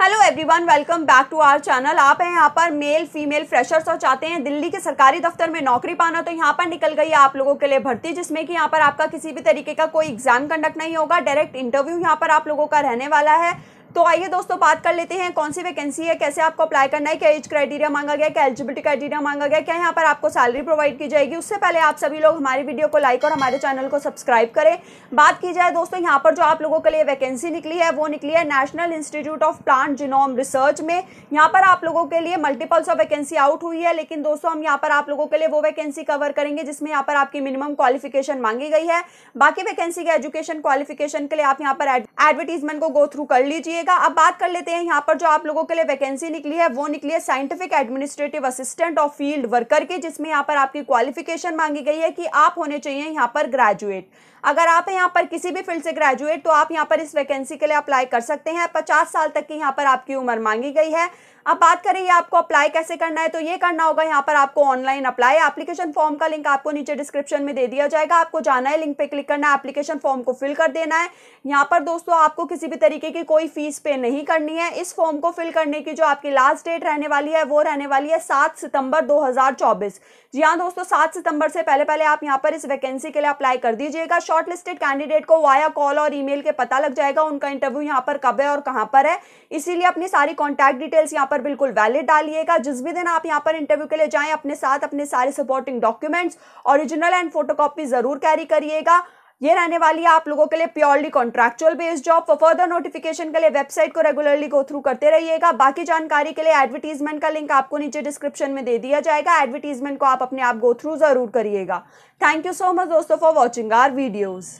hello everyone welcome back to our channel आप हैं यहाँ पर मेल फीमेल फ्रेशर्स और चाहते हैं दिल्ली के सरकारी दफ्तर में नौकरी पाना तो यहाँ पर निकल गई है आप लोगों के लिए भर्ती जिसमें कि यहाँ पर आपका किसी भी तरीके का कोई एग्जाम कंडक्ट नहीं होगा डायरेक्ट इंटरव्यू यहाँ पर आप लोगों का रहने वाला है तो आइए दोस्तों बात कर लेते हैं कौन सी वैकेंसी है कैसे आपको अप्लाई करना है क्या एज क्राइटेरिया मांगा गया क्या एलिजिबिलिटी क्राइटेरिया मांगा गया क्या यहाँ पर आपको सैलरी प्रोवाइड की जाएगी उससे पहले आप सभी लोग हमारी वीडियो को लाइक और हमारे चैनल को सब्सक्राइब करें बात की जाए दोस्तों यहाँ पर जो आप लोगों के लिए वैकेंसी निकली है वो निकली है national institute of plant genome research में यहाँ पर आप लोगों के लिए मल्टीपल्स ऑफ वैकेंसी आउट हुई है लेकिन दोस्तों हम यहाँ पर आप लोगों के लिए वो वैकेंसी कवर करेंगे जिसमें यहाँ पर आपकी मिनिमम क्वालिफिकेशन मांगी गई है बाकी वैकेंसी के एजुकेशन क्वालिफिकेशन के लिए आप यहाँ पर एडवर्टीजमेंट को गो थ्रू कर लीजिएगा अब बात कर लेते हैं यहाँ पर जो आप लोगों के लिए वैकेंसी निकली है वो निकली है साइंटिफिक एडमिनिस्ट्रेटिव असिस्टेंट और फील्ड वर्कर की जिसमें यहाँ पर आपकी क्वालिफिकेशन मांगी गई है कि आप होने चाहिए यहाँ पर ग्रेजुएट अगर आप यहाँ पर किसी भी फील्ड से ग्रेजुएट तो आप यहाँ पर इस वैकेंसी के लिए अप्लाई कर सकते हैं पचास साल तक की यहाँ पर आपकी उम्र मांगी गई है अब बात करें ये आपको अप्लाई कैसे करना है तो ये करना होगा यहाँ पर आपको ऑनलाइन अप्लाई एप्लीकेशन फॉर्म का लिंक आपको नीचे डिस्क्रिप्शन में दे दिया जाएगा आपको जाना है लिंक पे क्लिक करना है एप्लीकेशन फॉर्म को फिल कर देना है यहाँ पर दोस्तों दोस्तों आपको किसी भी तरीके की कोई फीस पे नहीं करनी है इस फॉर्म को फिल करने की जो आपकी लास्ट डेट रहने वाली है वो रहने वाली है सात सितंबर 2024 जी हाँ दोस्तों सात सितंबर से पहले पहले आप यहाँ पर इस वैकेंसी के लिए अप्लाई कर दीजिएगा शॉर्टलिस्टेड कैंडिडेट को वाया कॉल और ईमेल के पता लग जाएगा उनका इंटरव्यू यहाँ पर कब है और कहाँ पर है इसीलिए अपनी सारी कॉन्टैक्ट डिटेल्स यहाँ पर बिल्कुल वैलिड डालिएगा जिस भी दिन आप यहाँ पर इंटरव्यू के लिए जाए अपने साथ अपने सारे supporting documents original and photo ज़रूर कैरी करिएगा ये रहने वाली है आप लोगों के लिए purely contractual based job for further notification के लिए वेबसाइट को रेगुलरली गो थ्रू करते रहिएगा बाकी जानकारी के लिए एडवर्टीजमेंट का लिंक आपको नीचे डिस्क्रिप्शन में दे दिया जाएगा एडवर्टीजमेंट को आप अपने आप गो थ्रू जरूर करिएगा थैंक यू सो मच दोस्तों फॉर वॉचिंग आर वीडियोज़